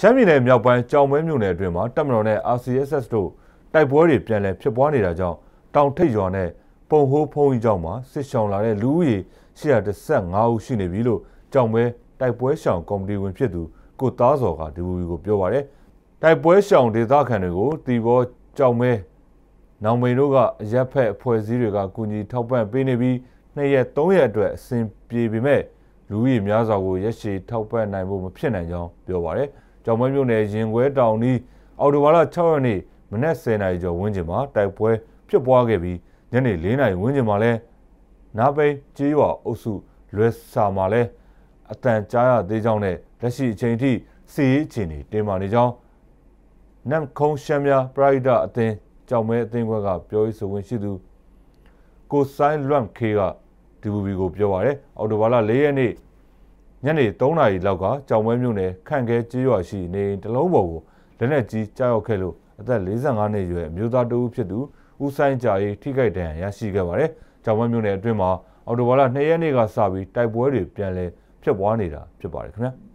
ရှမ်းပြည်နယ်မြောက်ပိုင်းကြောင်မဲမြို့နယ်အတွင်းမှာတပ်မတော်နဲ့ RCSS တို့တိုက်ပွဲတွေပြန်လည်ဖြစ်ပွားနေတာကြောင့်တောင်ထိပ်ရွာနဲ့ပုံဟိုးဖုံးကြီးကျောင်းမှာစစ်ဆောင်လာတဲ့လူဦးရေ115ဦးရှိနေပြီလို့ကြောင်မဲတိုက်ပွဲဆောင်ကော်မတီဝင်ဖြစ်သူကိုသားစော်က DVB ကိုပြောပါရယ်တိုက်ပွဲဆောင်ဒေသခံတွေကိုတီဘောကြောင်မဲနောင်မိန်တို့ကအရက်ဖက်အဖွဲ့အစည်းတွေကကူညီထောက်ပံ့ပေးနေပြီးနှစ်ရက်သုံးရက်အတွက်အဆင်ပြေပေမဲ့လူဦးရေများစွာကိုရက်ရှည်ထောက်ပံ့နိုင်ဖို့မဖြစ်နိုင်ကြောင်းပြောပါရယ်။ကြောင်ပွဲမြို့နယ်ရင်ခွဲတောင်ဤအော်တိုဝါလာ6ရက်နေ့မနက်10နာရီကျော်ဝန်းကျင်မှာတိုက်ပွဲဖြစ်ပွားခဲ့ပြီးညနေ4နာရီဝန်းကျင်မှာလဲနာပိန်ကြေးရွာအုပ်စုလွဲစာမှာလဲအတန်ကြားရသေးကြောင်းနဲ့လက်ရှိအချိန်ထိစီရေးအခြေအနေတင်ပါနေကြောင်းနမ်ခုံရှမ်းများပရိဒအသင်းကြောင်မဲအသင်းဘက်ကပြောရေးဆိုဝင်ရှိသူကိုဆိုင်လွမ်ခေကဒီဘူဘီကိုပြောပါရယ်အော်တိုဘာလ၄ရက်နေ့ညနေ3နာရီလောက်ကကြောင်ဝဲမြို့နယ်ခန့်ခဲကျေးရွာရှိနေတလုံးပေါ်ကိုလက်နက်ကြီးကြားရောက်ခဲ့လို့အသက်45နှစ်အရွယ်အမျိုးသားတဦးဖြစ်သူဦးဆိုင်ကြာရေးထိခိုက်ဒဏ်ရာရရှိခဲ့ပါတယ်။ကြောင်ဝဲမြို့နယ်အတွင်းမှာအော်တိုဘားလ2ရက်နေ့ကစပြီးတိုက်ပွဲတွေပြန်လည်ဖြစ်ပွားနေတာဖြစ်ပါတယ်ခင်ဗျာ။